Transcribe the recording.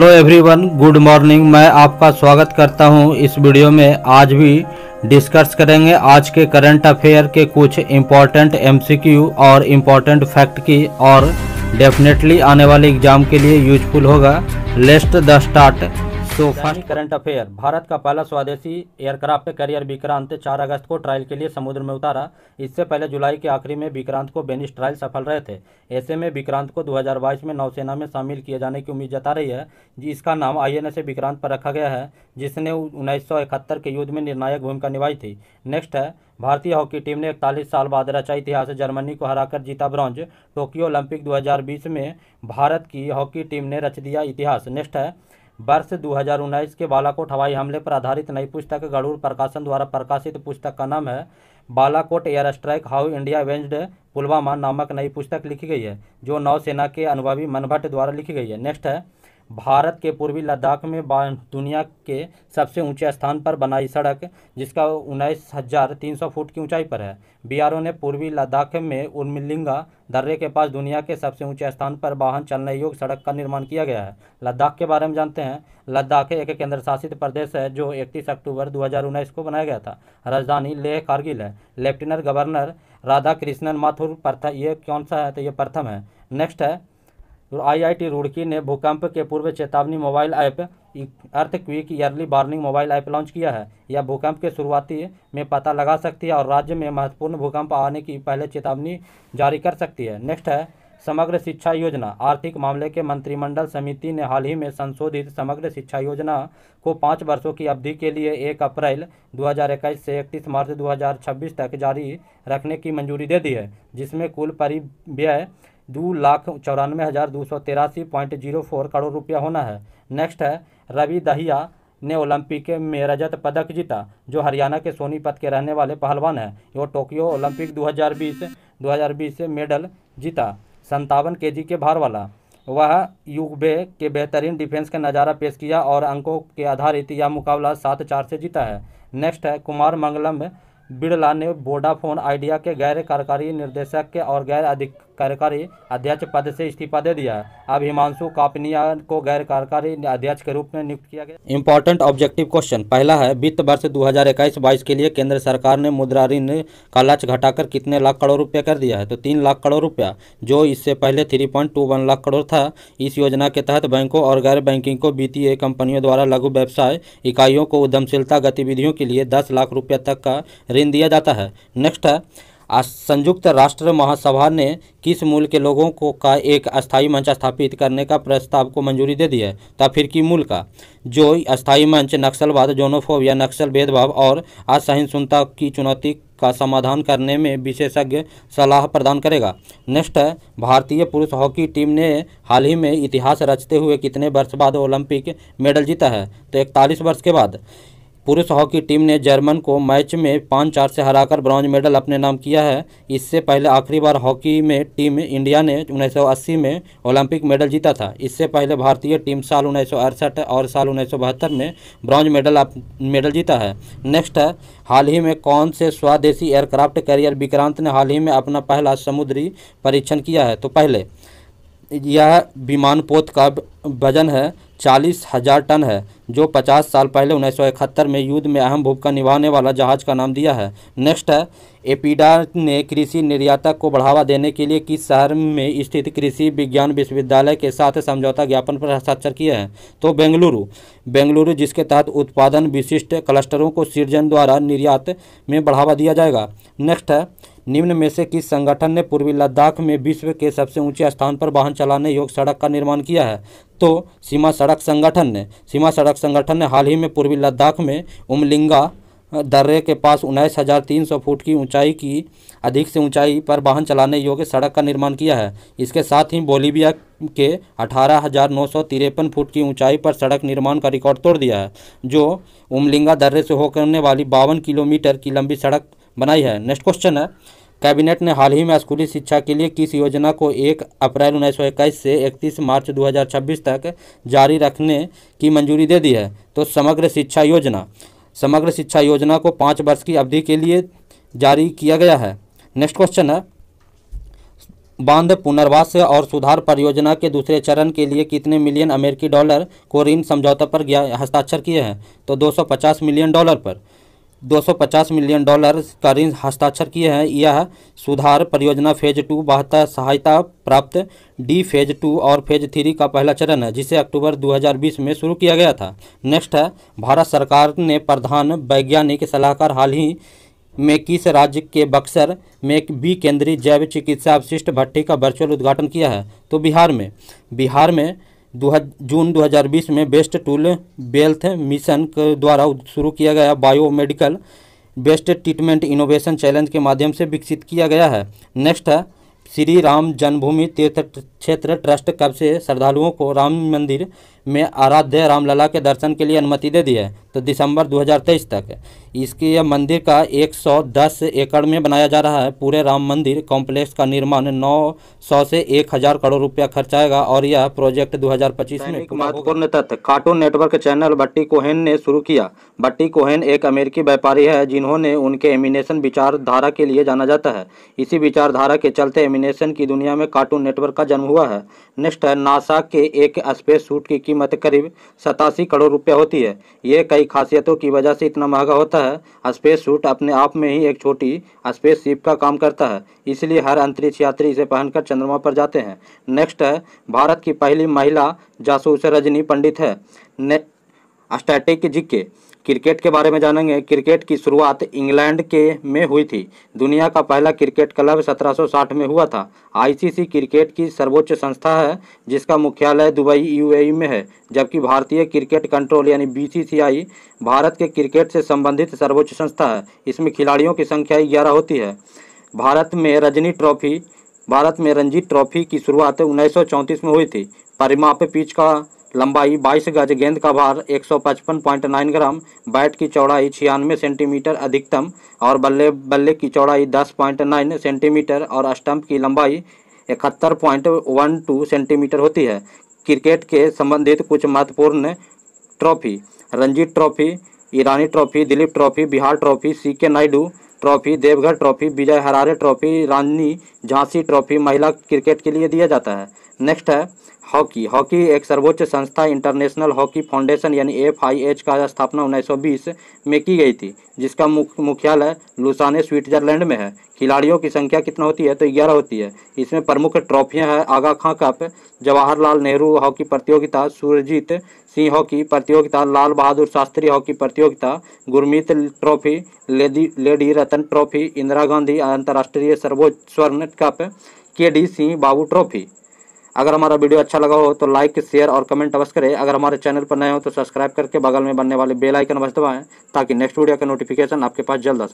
hello everyone good morning मैं आपका स्वागत करता हूं इस वीडियो में आज भी डिस्कस करेंगे आज के करंट अफेयर के कुछ इम्पॉर्टेंट एमसीक्यू और इम्पॉर्टेंट फैक्ट की और डेफिनेटली आने वाले एग्जाम के लिए यूजफुल होगा लेस्ट द स्टार्ट तो फर्स्ट करंट अफेयर भारत का पहला स्वदेशी एयरक्राफ्ट कैरियर विक्रांत 4 अगस्त को ट्रायल के लिए समुद्र में उतारा इससे पहले जुलाई के आखिरी में विक्रांत को बेनिस ट्रायल सफल रहे थे ऐसे में विक्रांत को 2022 में नौसेना में शामिल किए जाने की उम्मीद जता रही है इसका नाम आई एन विक्रांत पर रखा गया है जिसने उन्नीस के युद्ध में निर्णायक भूमिका निभाई थी नेक्स्ट है भारतीय हॉकी टीम ने इकतालीस साल बाद रचा इतिहास जर्मनी को हराकर जीता ब्रॉन्ज टोक्यो ओलंपिक 2020 में भारत की हॉकी टीम ने रच दिया इतिहास नेक्स्ट है वर्ष दो के बालाकोट हवाई हमले पर आधारित नई पुस्तक गरुड़ प्रकाशन द्वारा प्रकाशित पुस्तक का नाम है Balakot air strike how India avenged Pulwama नामक नई पुस्तक लिखी गई है जो नौसेना के अनुभवी मनभट्ट द्वारा लिखी गई है नेक्स्ट है भारत के पूर्वी लद्दाख में दुनिया के सबसे ऊंचे स्थान पर बनाई सड़क जिसका उन्नीस हज़ार तीन सौ फुट की ऊंचाई पर है बीआरओ ने पूर्वी लद्दाख में उर्मिलिंगा दर्रे के पास दुनिया के सबसे ऊंचे स्थान पर वाहन चलने योग्य सड़क का निर्माण किया गया है लद्दाख के बारे में जानते हैं लद्दाख एक केंद्र शासित प्रदेश है जो इकतीस अक्टूबर दो को बनाया गया था राजधानी लेह कारगिल है लेफ्टिनेंट गवर्नर राधा कृष्णन माथुर प्रथम ये कौन सा है तो ये प्रथम है नेक्स्ट है आईआईटी रुड़की ने भूकंप के पूर्व चेतावनी mobile app earthquake early warning mobile app launch किया है यह भूकंप के शुरुआती में पता लगा सकती है और राज्य में महत्वपूर्ण भूकंप आने की पहले चेतावनी जारी कर सकती है नेक्स्ट है समग्र शिक्षा योजना आर्थिक मामले के मंत्रिमंडल समिति ने हाल ही में संशोधित समग्र शिक्षा योजना को पाँच वर्षों की अवधि के लिए एक अप्रैल 2021 से इकतीस मार्च 2026 तक जारी रखने की मंजूरी दे दी है जिसमें कुल परिव्यय दो लाख चौरानवे हज़ार दो सौ तिरासी पॉइंट जीरो फोर करोड़ रुपया होना है नेक्स्ट है रवि दहिया ने ओलंपिक में रजत पदक जीता जो हरियाणा के सोनीपत के रहने वाले पहलवान हैं वो टोक्यो ओलंपिक 2020 2020 मेडल जीता संतावन के के भार वाला वह यूबे के बेहतरीन डिफेंस का नज़ारा पेश किया और अंकों के आधारित यह मुकाबला सात चार से जीता है नेक्स्ट है कुमार मंगलम बिड़ला ने वोडाफोन आइडिया के गैर कार्यकारी निर्देशक के और गैर अधिक कार्यकारी अध्यक्ष पद से इस्तीफा दे दिया अब हिमांशु कापनिया को गैर कार्यकारी अध्यक्ष के रूप में नियुक्त किया गया इम्पोर्टेंट ऑब्जेक्टिव क्वेश्चन पहला है वित्त वर्ष दो हजार के लिए केंद्र सरकार ने मुद्रा ऋण का लक्ष्य घटाकर कितने लाख करोड़ रुपया कर दिया है तो तीन लाख करोड़ रुपया जो इससे पहले थ्री लाख करोड़ था इस योजना के तहत बैंकों और गैर बैंकिंग को वित्तीय कंपनियों द्वारा लघु व्यवसाय इकाइयों को उद्यमशीलता गतिविधियों के लिए दस लाख रुपया तक का ऋण दिया जाता है नेक्स्ट है आज संयुक्त राष्ट्र महासभा ने किस मूल के लोगों को का एक अस्थाई मंच स्थापित करने का प्रस्ताव को मंजूरी दे दी है तफिरकी मूल का जो अस्थायी मंच नक्सलवाद जोनोफोबिया नक्सल भेदभाव और असहिष्णुता की चुनौती का समाधान करने में विशेषज्ञ सलाह प्रदान करेगा नेक्स्ट भारतीय पुरुष हॉकी टीम ने हाल ही में इतिहास रचते हुए कितने वर्ष बाद ओलंपिक मेडल जीता है तो इकतालीस वर्ष के बाद पुरुष हॉकी टीम ने जर्मन को मैच में पाँच चार से हराकर ब्रॉन्ज मेडल अपने नाम किया है इससे पहले आखिरी बार हॉकी में टीम इंडिया ने 1980 में ओलंपिक मेडल जीता था इससे पहले भारतीय टीम साल उन्नीस और साल उन्नीस में ब्रॉन्ज मेडल मेडल जीता है नेक्स्ट है हाल ही में कौन से स्वदेशी एयरक्राफ्ट कैरियर विक्रांत ने हाल ही में अपना पहला समुद्री परीक्षण किया है तो पहले यह विमान पोत का वजन है चालीस हजार टन है जो 50 साल पहले उन्नीस में युद्ध में अहम भूमिका निभाने वाला जहाज का नाम दिया है नेक्स्ट है एपीडा ने कृषि निर्यातक को बढ़ावा देने के लिए किस शहर में स्थित कृषि विज्ञान विश्वविद्यालय के साथ समझौता ज्ञापन पर हस्ताक्षर किए हैं तो बेंगलुरु बेंगलुरु जिसके तहत उत्पादन विशिष्ट क्लस्टरों को सृजन द्वारा निर्यात में बढ़ावा दिया जाएगा नेक्स्ट है निम्न में से किस संगठन ने पूर्वी लद्दाख में विश्व के सबसे ऊंचे स्थान पर वाहन चलाने योग्य सड़क का निर्माण किया है तो सीमा सड़क संगठन ने सीमा सड़क संगठन ने हाल ही में पूर्वी लद्दाख में उमलिंगा दर्रे के पास उन्नीस हज़ार तीन सौ फुट की ऊंचाई की अधिक से ऊंचाई पर वाहन चलाने योग्य सड़क का निर्माण किया है इसके साथ ही बोलीविया के अठारह हज़ार नौ सौ तिरपन फुट की ऊंचाई पर सड़क निर्माण का रिकॉर्ड तोड़ दिया है जो उमलिंगा दर्रे से होकर वाली बावन किलोमीटर की लंबी सड़क बनाई है नेक्स्ट क्वेश्चन है कैबिनेट ने हाल ही में स्कूली शिक्षा के लिए किस योजना को 1 अप्रैल इक्कीस से 31 मार्च 2026 तक जारी रखने की मंजूरी दे दी है तो समग्र शिक्षा योजना समग्र शिक्षा योजना को पाँच वर्ष की अवधि के लिए जारी किया गया है नेक्स्ट क्वेश्चन है बांध पुनर्वास और सुधार परियोजना के दूसरे चरण के लिए कितने मिलियन अमेरिकी डॉलर को ऋण समझौता पर हस्ताक्षर किए हैं तो 250 मिलियन डॉलर पर 250 मिलियन डॉलर का ऋण हस्ताक्षर किए हैं यह सुधार परियोजना फेज टू बहत्तर सहायता प्राप्त डी फेज टू और फेज थ्री का पहला चरण है जिसे अक्टूबर 2020 में शुरू किया गया था नेक्स्ट है भारत सरकार ने प्रधान वैज्ञानिक सलाहकार हाल ही में किस राज्य के बक्सर में बी केंद्रीय जैव चिकित्सा अवशिष्ट भट्टी का वर्चुअल उद्घाटन किया है तो बिहार में बिहार में दो जून 2020 में बेस्ट टूल वेल्थ मिशन के द्वारा शुरू किया गया biomedical best treatment innovation challenge के माध्यम से विकसित किया गया है नेक्स्ट है श्री राम जन्मभूमि तीर्थ क्षेत्र ट्रस्ट कब से श्रद्धालुओं को राम मंदिर में आराध्य रामलला के दर्शन के लिए अनुमति दे दी है तो दिसंबर 2023 तक इसकी यह मंदिर का 110 एकड़ में बनाया जा रहा है पूरे राम मंदिर कॉम्प्लेक्स का निर्माण 900 से 1000 करोड़ रुपया खर्च आएगा और यह प्रोजेक्ट 2025 में महत्वपूर्ण तथ्य cartoon network channel Betty Cohen ने शुरू किया बट्टी कोहेन एक अमेरिकी व्यापारी है जिन्होंने उनके एमिनेशन विचारधारा के लिए जाना जाता है इसी विचारधारा के चलते एमिनेशन की दुनिया में कार्टून नेटवर्क का जन्म हुआ है नेक्स्ट है नासा के एक स्पेस सूट की कीमत करीब सतासी करोड़ रुपये होती है ये कई खासियतों की वजह से इतना महंगा होता है स्पेस सूट अपने आप में ही एक छोटी स्पेस शिप का काम करता है इसलिए हर अंतरिक्ष यात्री इसे पहनकर चंद्रमा पर जाते हैं नेक्स्ट है भारत की पहली महिला जासूस रजनी पंडित है स्टैटिक जिक्के क्रिकेट के बारे में जानेंगे क्रिकेट की शुरुआत इंग्लैंड के में हुई थी दुनिया का पहला क्रिकेट क्लब 1760 में हुआ था आईसीसी क्रिकेट की सर्वोच्च संस्था है जिसका मुख्यालय दुबई यूएई में है जबकि भारतीय क्रिकेट कंट्रोल यानी बीसीसीआई भारत के क्रिकेट से संबंधित सर्वोच्च संस्था है इसमें खिलाड़ियों की संख्या ग्यारह होती है भारत में रजनी ट्रॉफी भारत में रणजी ट्रॉफी की शुरुआत उन्नीस में हुई थी परिमाप पिच का लंबाई 22 गज गेंद का भार 155.9 ग्राम बैट की चौड़ाई छियानवे सेंटीमीटर अधिकतम और बल्ले बल्ले की चौड़ाई 10.9 सेंटीमीटर और स्टंप की लंबाई इकहत्तर पॉइंट वन टू सेंटीमीटर होती है क्रिकेट के संबंधित कुछ महत्वपूर्ण trophy Ranjit trophy Irani trophy Dilip trophy Bihar trophy C K Naidu trophy Deoghar trophy Vijay Hazare trophy Rani Jhansi trophy महिला क्रिकेट के लिए दिया जाता है नेक्स्ट है हॉकी हॉकी एक सर्वोच्च संस्था इंटरनेशनल हॉकी फाउंडेशन यानी एफ आई एच का स्थापना 1920 में की गई थी जिसका मुख्यालय लुसाने स्विट्जरलैंड में है खिलाड़ियों की संख्या कितना होती है तो ग्यारह होती है इसमें प्रमुख ट्रॉफियां हैं आगा खां कप जवाहरलाल नेहरू हॉकी प्रतियोगिता सुरजीत सिंह हॉकी प्रतियोगिता लाल बहादुर शास्त्री हॉकी प्रतियोगिता Gurmeet trophy lady lady Ratan trophy Indira Gandhi अंतर्राष्ट्रीय सर्वोच्च स्वर्ण कप के डी सिंह बाबू ट्रॉफी अगर हमारा वीडियो अच्छा लगा हो तो लाइक शेयर और कमेंट अवश्य करें अगर हमारे चैनल पर नए हो तो सब्सक्राइब करके बगल में बनने वाले बेल आइकन अवश्य दबाएं ताकि नेक्स्ट वीडियो का नोटिफिकेशन आपके पास जल्द आ